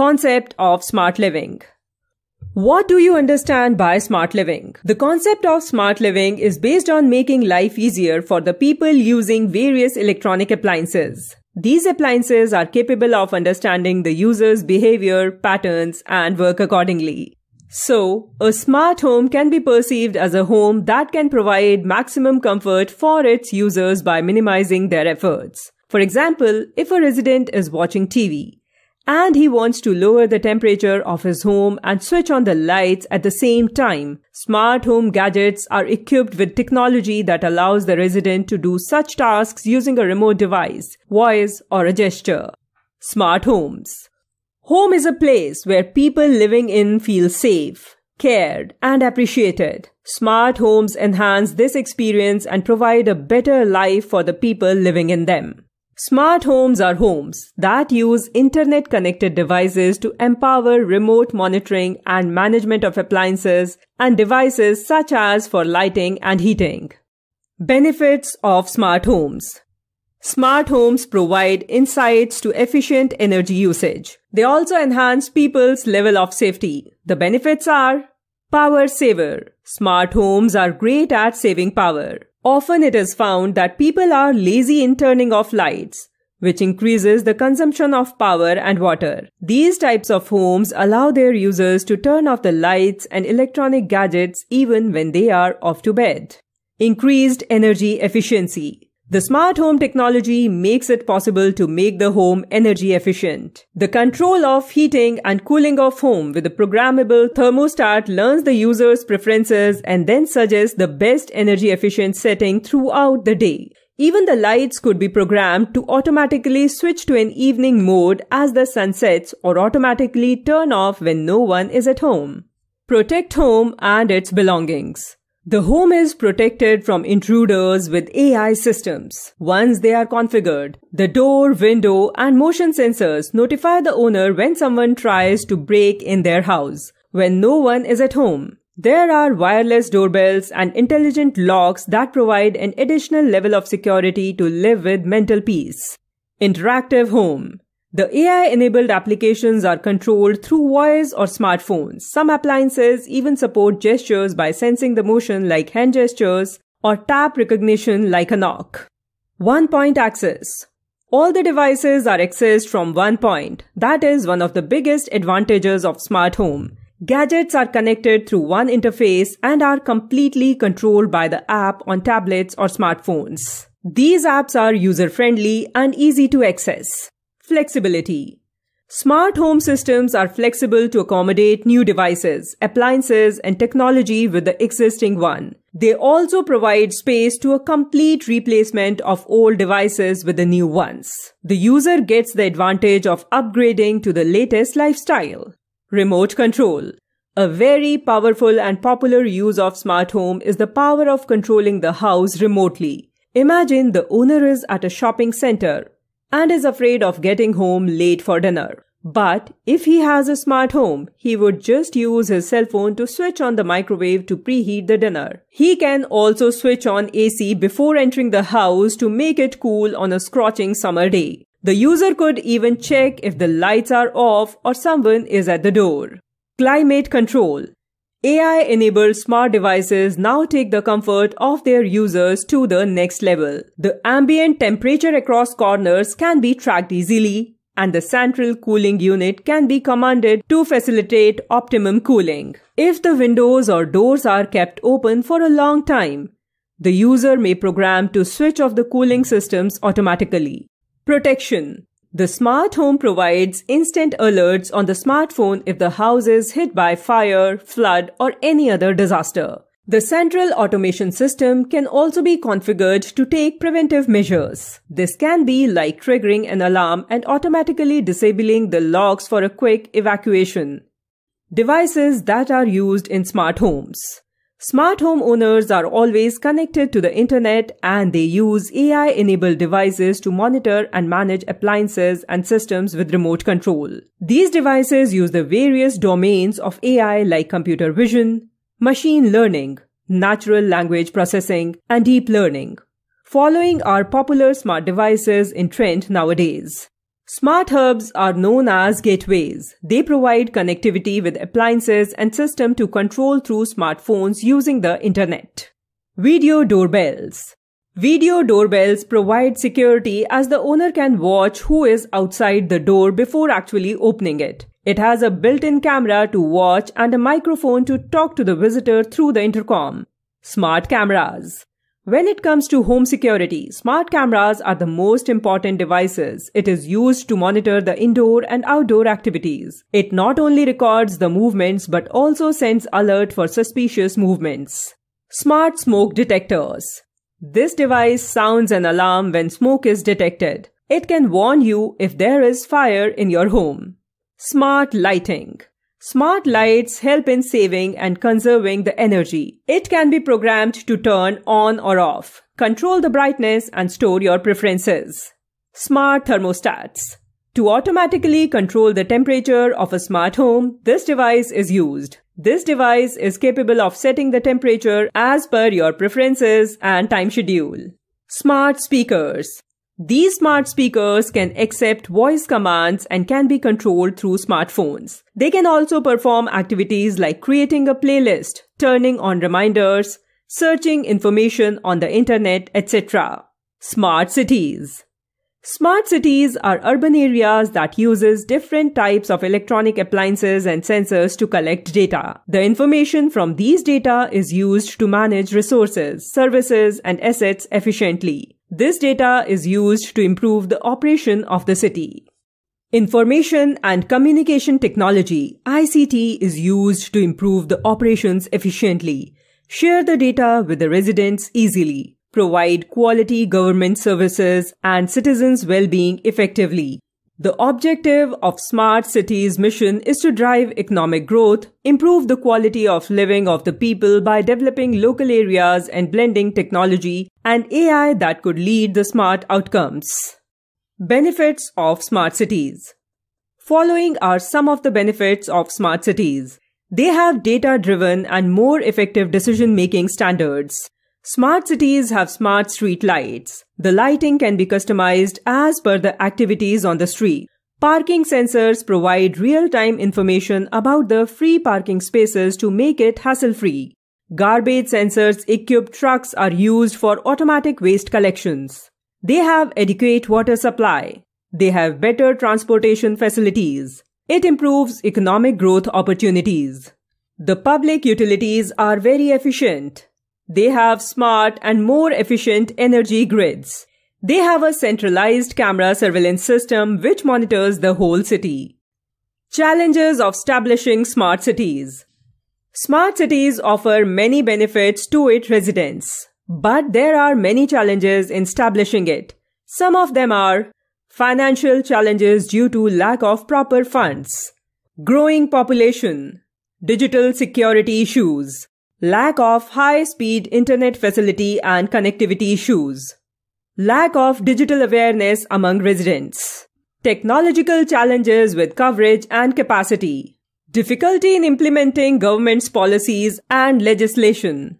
concept of smart living. What do you understand by smart living? The concept of smart living is based on making life easier for the people using various electronic appliances. These appliances are capable of understanding the user's behavior, patterns, and work accordingly. So, a smart home can be perceived as a home that can provide maximum comfort for its users by minimizing their efforts. For example, if a resident is watching TV, and he wants to lower the temperature of his home and switch on the lights at the same time. Smart home gadgets are equipped with technology that allows the resident to do such tasks using a remote device, voice, or a gesture. Smart homes. Home is a place where people living in feel safe, cared, and appreciated. Smart homes enhance this experience and provide a better life for the people living in them. Smart homes are homes that use internet connected devices to empower remote monitoring and management of appliances and devices such as for lighting and heating. Benefits of smart homes. Smart homes provide insights to efficient energy usage. They also enhance people's level of safety. The benefits are Power saver. Smart homes are great at saving power. Often it is found that people are lazy in turning off lights, which increases the consumption of power and water. These types of homes allow their users to turn off the lights and electronic gadgets even when they are off to bed. Increased energy efficiency. The smart home technology makes it possible to make the home energy efficient. The control of heating and cooling of home with a programmable thermostat learns the user's preferences and then suggests the best energy efficient setting throughout the day. Even the lights could be programmed to automatically switch to an evening mode as the sun sets or automatically turn off when no one is at home. Protect home and its belongings. The home is protected from intruders with AI systems. Once they are configured, the door, window, and motion sensors notify the owner when someone tries to break in their house, when no one is at home. There are wireless doorbells and intelligent locks that provide an additional level of security to live with mental peace. Interactive Home the AI enabled applications are controlled through voice or smartphones. Some appliances even support gestures by sensing the motion like hand gestures or tap recognition like a knock. One point access. All the devices are accessed from one point. That is one of the biggest advantages of smart home. Gadgets are connected through one interface and are completely controlled by the app on tablets or smartphones. These apps are user friendly and easy to access. Flexibility. Smart home systems are flexible to accommodate new devices, appliances, and technology with the existing one. They also provide space to a complete replacement of old devices with the new ones. The user gets the advantage of upgrading to the latest lifestyle. Remote control. A very powerful and popular use of smart home is the power of controlling the house remotely. Imagine the owner is at a shopping center and is afraid of getting home late for dinner. But if he has a smart home, he would just use his cell phone to switch on the microwave to preheat the dinner. He can also switch on AC before entering the house to make it cool on a scorching summer day. The user could even check if the lights are off or someone is at the door. Climate control. AI enabled smart devices now take the comfort of their users to the next level. The ambient temperature across corners can be tracked easily, and the central cooling unit can be commanded to facilitate optimum cooling. If the windows or doors are kept open for a long time, the user may program to switch off the cooling systems automatically. Protection the smart home provides instant alerts on the smartphone if the house is hit by fire, flood, or any other disaster. The central automation system can also be configured to take preventive measures. This can be like triggering an alarm and automatically disabling the locks for a quick evacuation. Devices that are used in smart homes. Smart home owners are always connected to the internet and they use AI enabled devices to monitor and manage appliances and systems with remote control. These devices use the various domains of AI like computer vision, machine learning, natural language processing, and deep learning. Following are popular smart devices in trend nowadays. Smart hubs are known as gateways. They provide connectivity with appliances and system to control through smartphones using the internet. Video doorbells. Video doorbells provide security as the owner can watch who is outside the door before actually opening it. It has a built-in camera to watch and a microphone to talk to the visitor through the intercom. Smart cameras. When it comes to home security, smart cameras are the most important devices. It is used to monitor the indoor and outdoor activities. It not only records the movements but also sends alert for suspicious movements. Smart smoke detectors. This device sounds an alarm when smoke is detected. It can warn you if there is fire in your home. Smart lighting. Smart lights help in saving and conserving the energy. It can be programmed to turn on or off, control the brightness and store your preferences. Smart thermostats. To automatically control the temperature of a smart home, this device is used. This device is capable of setting the temperature as per your preferences and time schedule. Smart speakers. These smart speakers can accept voice commands and can be controlled through smartphones. They can also perform activities like creating a playlist, turning on reminders, searching information on the internet, etc. Smart cities. Smart cities are urban areas that uses different types of electronic appliances and sensors to collect data. The information from these data is used to manage resources, services, and assets efficiently. This data is used to improve the operation of the city. Information and Communication Technology ICT is used to improve the operations efficiently, share the data with the residents easily, provide quality government services and citizens' well-being effectively, the objective of Smart Cities mission is to drive economic growth, improve the quality of living of the people by developing local areas and blending technology and AI that could lead the smart outcomes. Benefits of Smart Cities Following are some of the benefits of smart cities. They have data-driven and more effective decision-making standards. Smart cities have smart street lights. The lighting can be customized as per the activities on the street. Parking sensors provide real-time information about the free parking spaces to make it hassle-free. Garbage sensors equipped trucks are used for automatic waste collections. They have adequate water supply. They have better transportation facilities. It improves economic growth opportunities. The public utilities are very efficient. They have smart and more efficient energy grids. They have a centralized camera surveillance system which monitors the whole city. Challenges of establishing smart cities. Smart cities offer many benefits to its residents, but there are many challenges in establishing it. Some of them are financial challenges due to lack of proper funds, growing population, digital security issues, lack of high-speed internet facility and connectivity issues, lack of digital awareness among residents, technological challenges with coverage and capacity, difficulty in implementing government's policies and legislation,